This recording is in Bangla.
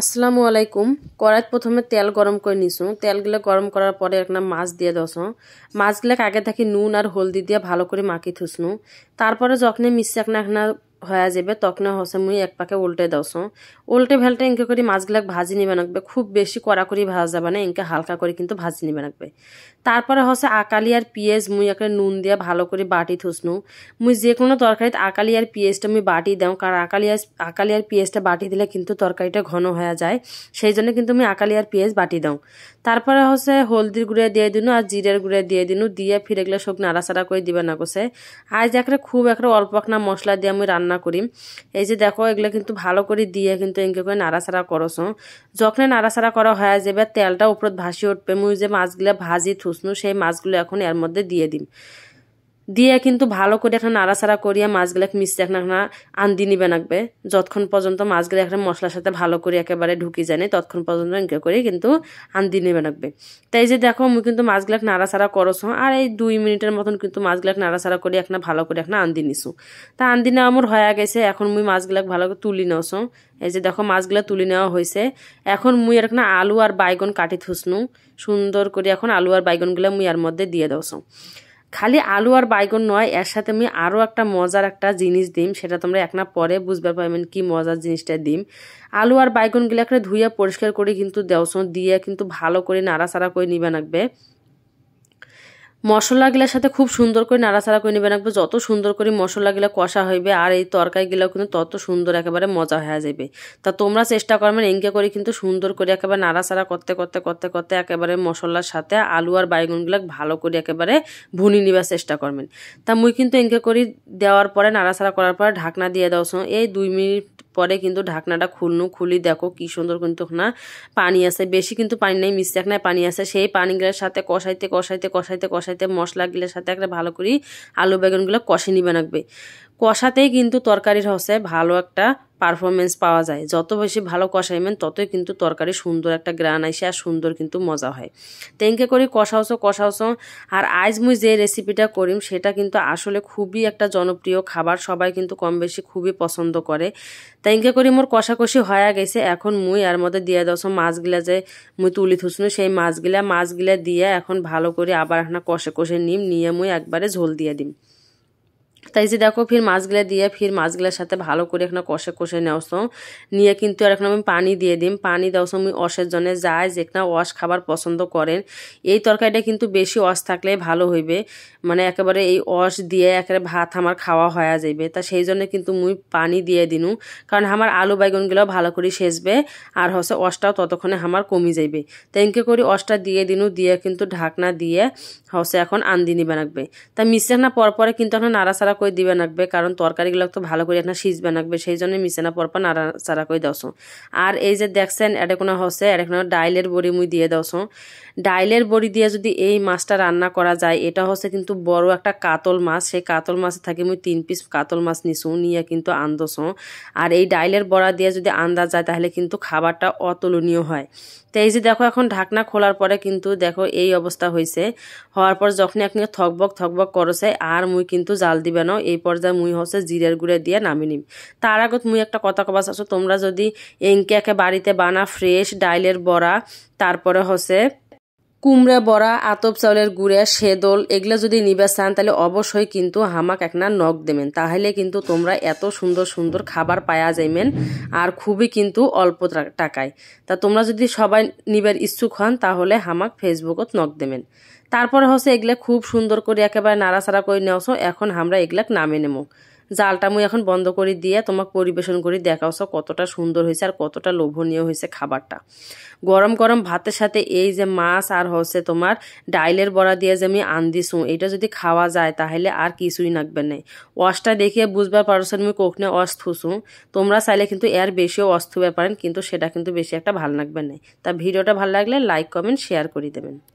আসসালামু আলাইকুম কড়াইত প্রথমে তেল গরম করে নিছো তেলগুলো গরম করার পরে একটা মাছ দিয়ে দশ মাছগুলো আগে থাকি নুন আর হলদি দিয়ে ভালো করে মাখি থুসনু তারপরে যখন মিশে একনা একনা হয়ে যাবে তখন হসে মুই এক পাকে উল্টে দশ উল্টে ভেলটে এঁকে করে মাছগুলাক ভাজি নিবে লাগবে খুব বেশি কড়াকড়ি ভাজা যাবে না এঁকে হালকা করে কিন্তু ভাজি নিবে লাগবে তারপরে হচ্ছে আকালি আর পিঁয়াজ মুই একটা নুন দিয়ে ভালো করে বাটি থুসনু মুই যে কোনো তরকারিতে আকালি আর পিঁয়াজটা আমি বাটি দাও কারণ আকালি আর আকালি আর পিঁয়াজটা বাটি দিলে কিন্তু তরকারিটা ঘন হয়ে যায় সেই জন্য কিন্তু আমি আকালি আর পিঁয়াজ বাটি দাও তারপরে হচ্ছে হলদির গুঁড়ে দিয়ে দিনু আর জিরের গুঁড়ে দিয়ে দিনু দিয়ে ফিরে গেলে সব নাড়াচাড়া করে দিবে না কোসে আজ একটা খুব একটা অল্প একটা মশলা দিয়ে আমি রান্না করি এই যে দেখো এগুলো কিন্তু ভালো করে দিয়ে কিন্তু কিন্তু এনকে করে নাড়াচাড়া করছো যখনই নাড়াচাড়া করা হয়ে যাবে তেলটা উপরত ভাসি উঠবে মুই যে মাছগুলো ভাজি থুসনু সেই মাছগুলো এখন এর মধ্যে দিয়ে দিম দিয়ে কিন্তু ভালো করে এখানে নাড়াচাড়া করিয়া মাছগুলো মিশতে আন আন্দি নিবে লাগবে যতক্ষণ পর্যন্ত মাছগুলো এখানে মশলার সাথে ভালো করে একেবারে ঢুকি জানে ততক্ষণ পর্যন্ত এঁকে করে কিন্তু আন্দি নিবে লাগবে তাই যে দেখো আমি কিন্তু মাছগুলো নাড়াচাড়া করছো আর এই দুই মিনিটের মতন কিন্তু মাছগুলো নাড়াচাড়া করে এখন ভালো করে আন আন্দি নিছু তা আন্দি নেওয়া আমার হয়ে গেছে এখন মুই মাছগুলো ভালো করে তুলি নেওছ এই যে দেখো মাছগুলো তুলি নেওয়া হয়েছে এখন মুই এখানে আলু আর বাইগন কাটি থুসনু সুন্দর করে এখন আলু আর বাইগনগুলো মুই আর মধ্যে দিয়ে দেওছ খালি আলু আর বাইগন নয় এর সাথে আমি আরও একটা মজার একটা জিনিস দিম সেটা তোমরা এক না পরে বুঝবে পারবেন কি মজার জিনিসটা দিম আলু আর বাইগনগুলো একটা ধুইয়া পরিষ্কার করে কিন্তু দেওয়া দিয়ে কিন্তু ভালো করে নাড়াচাড়া করে নিবে লাগবে মশলাগুলোর সাথে খুব সুন্দর করে নাড়াচাড়া করে নেবেন একবার যত সুন্দর করে মশলাগুলো কষা হইবে আর এই তরকারিগুলো কিন্তু তত সুন্দর একেবারে মজা হয়ে যাবে তা তোমরা চেষ্টা করবেন এঙ্কে করে কিন্তু সুন্দর করে একেবারে নাড়াচাড়া করতে করতে করতে করতে একেবারে মশলার সাথে আলু আর বাইগুনগুলো ভালো করে একেবারে ভুনি নেবার চেষ্টা করবেন তা মুই কিন্তু এঙ্কে করি দেওয়ার পরে নাড়াচাড়া করার পরে ঢাকনা দিয়ে দেওয়ার সময় এই দুই মিনিট পরে কিন্তু ঢাকনাটা খুলনু খুলি দেখো কি সুন্দর কিন্তু না পানি আছে বেশি কিন্তু পানি নেই মিস্টেক নাই পানি আছে সেই পানিগুলোর সাথে কষাইতে কষাইতে কষাইতে কষাইতে মশলাগুলোর সাথে একটা ভালো করে আলু বেগুনগুলো কষে নিবে লাগবে কষাতেই কিন্তু তরকারির হচ্ছে ভালো একটা পারফরমেন্স পাওয়া যায় যত বেশি ভালো কষাইবেন ততই কিন্তু তরকারি সুন্দর একটা গ্রান আসে আর সুন্দর কিন্তু মজা হয় তেনকে করি কষাওসো কষাওসো আর আজ মুই যে রেসিপিটা করিম সেটা কিন্তু আসলে খুবই একটা জনপ্রিয় খাবার সবাই কিন্তু কম বেশি খুবই পছন্দ করে তেনকে করি মোর কষাকষি হয়ে গেছে এখন মুই আর মধ্যে দিয়ে দশো মাছগুলা যে মুই তুলি থুসনু সেই মাছগুলা মাছগুলা দিয়ে এখন ভালো করে আবার এখন কষে কষে নিম নিয়ে মুই একবারে ঝোল দিয়ে দিম তাই যে দেখো ফির মাছগুলো দিয়ে ফির মাছগুলোর সাথে ভালো করে এখন কষে কষে নেওসো নিয়ে কিন্তু আর এখন আমি পানি দিয়ে দিম পানি দেওসো আমি অসের জন্য যায় যেখানে অস খাবার পছন্দ করেন এই তরকারিটা কিন্তু বেশি অস থাকলে ভালো হইবে মানে একেবারে এই অস দিয়ে একেবারে ভাত আমার খাওয়া হয়ে যাইবে তা সেই জন্য কিন্তু মুই পানি দিয়ে দিনু কারণ আমার আলু বাইগনগুলো ভালো করে সেচবে আর হচ্ছে অসটাও ততক্ষণে আমার কমে যাইবে তাই করি অসটা দিয়ে দিনু দিয়ে কিন্তু ঢাকনা দিয়ে হচ্ছে এখন আন্দিনি বানাকবে তা মিশে না পরপরে কিন্তু এখন নাড়াচাড়া করে দিবে নাকবে কারণ তরকারিগুলো তো ভালো করে একটা সিজবে নাকবে সেই জন্য মিশানা পরপর নাড়া সারা করে দশ আর এই যে দেখছেন এটা কোনো হচ্ছে এটা কোনো ডাইলের বড়ি মুই দিয়ে দশ ডাইলের বড়ি দিয়ে যদি এই মাছটা রান্না করা যায় এটা হচ্ছে কিন্তু বড় একটা কাতল মাছ সেই কাতল মাছে থাকি মুই তিন পিস কাতল মাছ নিছু নিয়ে কিন্তু আনদছ আর এই ডাইলের বড়া দিয়ে যদি আন্দা যায় তাহলে কিন্তু খাবারটা অতুলনীয় হয় তো এই যে দেখো এখন ঢাকনা খোলার পরে কিন্তু দেখো এই অবস্থা হয়েছে হওয়ার পর যখন এখন থকবক থকবক করছে আর মুই কিন্তু জাল দিবে না নাও এই পর্যায়ে মুই হচ্ছে জিরের গুঁড়ে দিয়ে নামিয়ে নিম তার আগত মুই একটা কথা কবাস আছো তোমরা যদি এঙ্কে একে বাড়িতে বানা ফ্রেশ ডাইলের বড়া তারপরে হচ্ছে কুমড়া বড়া আতপ চাউলের গুঁড়া সেদল এগুলো যদি নিবে চান তাহলে অবশ্যই কিন্তু হামাক একনা নখ দেবেন তাহলে কিন্তু তোমরা এত সুন্দর সুন্দর খাবার পায়া যাইবেন আর খুবই কিন্তু অল্প টাকায় তা তোমরা যদি সবাই নিবার ইচ্ছুক হন তাহলে হামাক ফেসবুকত নখ দেবেন তারপরে হচ্ছে এগুলা খুব সুন্দর করে একেবারে নাড়াচাড়া করে নেওয়া এখন আমরা এগুলাক নামে নেব জালটা মুই এখন বন্ধ করে দিয়ে তোমাকে পরিবেশন করে সব কতটা সুন্দর হয়েছে আর কতটা লোভনীয় হয়েছে খাবারটা গরম গরম ভাতের সাথে এই যে মাছ আর হচ্ছে তোমার ডাইলের বড়া দিয়ে যে আমি আনদিছু এটা যদি খাওয়া যায় তাহলে আর কিছুই নাকবে নাই অসটা দেখিয়ে বুঝবার পারছেন আমি কখনো অস্থুসু তোমরা চাইলে কিন্তু এর বেশিও অস ব্যাপারেন পারেন কিন্তু সেটা কিন্তু বেশি একটা ভাল লাগবে নেই তা ভিডিওটা ভালো লাগলে লাইক কমেন্ট শেয়ার করে দেবেন